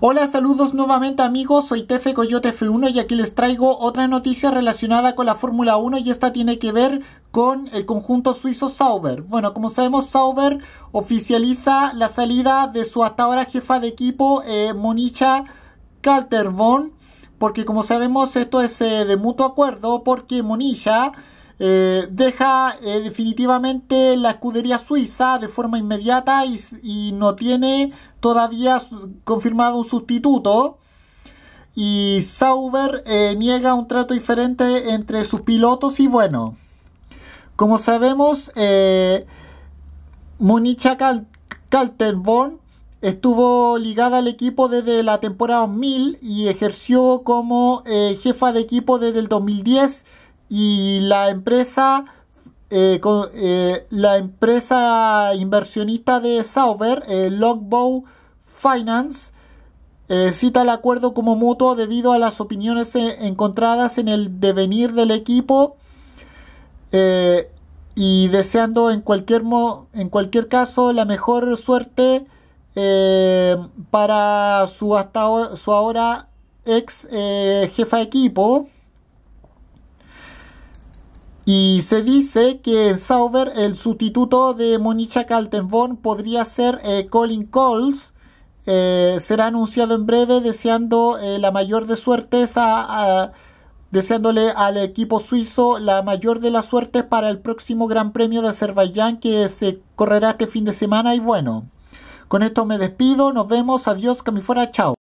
Hola, saludos nuevamente amigos, soy Tefe Coyote F1 y aquí les traigo otra noticia relacionada con la Fórmula 1 y esta tiene que ver con el conjunto suizo Sauber. Bueno, como sabemos Sauber oficializa la salida de su hasta ahora jefa de equipo Monisha eh, Monicha Calterborn porque como sabemos esto es eh, de mutuo acuerdo porque Monisha... Eh, deja eh, definitivamente la escudería suiza de forma inmediata y, no tiene todavía confirmado un sustituto. Y Sauber eh, niega un trato diferente entre sus pilotos y bueno, como sabemos, eh, Monica Kaltenborn estuvo ligada al equipo desde la temporada 2000 y ejerció como jefa de equipo desde el 2010 y la empresa, eh, eh, la empresa inversionista de Sauber, eh, Logbow Finance, cita el acuerdo como mutuo debido a las opiniones encontradas en el devenir del equipo y deseando en cualquier, en cualquier caso la mejor suerte para su, hasta su ahora ex jefa de equipo. Y se dice que en Sauber el sustituto de Monisha Kaltenborn podría ser eh, Colin Coles. Eh, será anunciado en breve deseando eh, la mayor de suertes a, deseándole al equipo suizo la mayor de las suertes para el próximo Gran Premio de Azerbaiyán que se correrá este fin de semana y bueno, con esto me despido, nos vemos, adiós, camifora, chao.